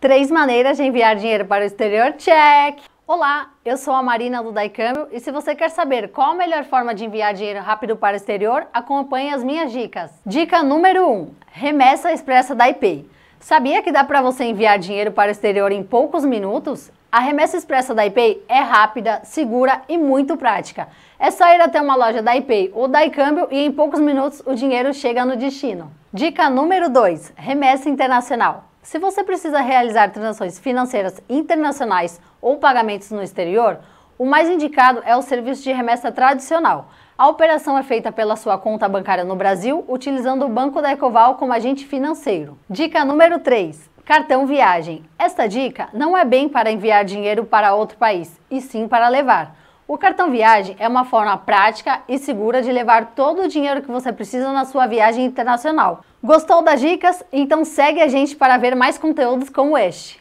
Três maneiras de enviar dinheiro para o exterior, check! Olá, eu sou a Marina do Daicâmbio e se você quer saber qual a melhor forma de enviar dinheiro rápido para o exterior, acompanhe as minhas dicas. Dica número 1: um, Remessa expressa da IP. Sabia que dá para você enviar dinheiro para o exterior em poucos minutos? A remessa expressa da IPay é rápida, segura e muito prática. É só ir até uma loja da IPay ou da iCâmbio e em poucos minutos o dinheiro chega no destino. Dica número 2: Remessa internacional. Se você precisa realizar transações financeiras internacionais ou pagamentos no exterior, o mais indicado é o serviço de remessa tradicional. A operação é feita pela sua conta bancária no Brasil, utilizando o Banco da Ecoval como agente financeiro. Dica número 3: cartão viagem. Esta dica não é bem para enviar dinheiro para outro país, e sim para levar. O cartão viagem é uma forma prática e segura de levar todo o dinheiro que você precisa na sua viagem internacional. Gostou das dicas? Então segue a gente para ver mais conteúdos como este.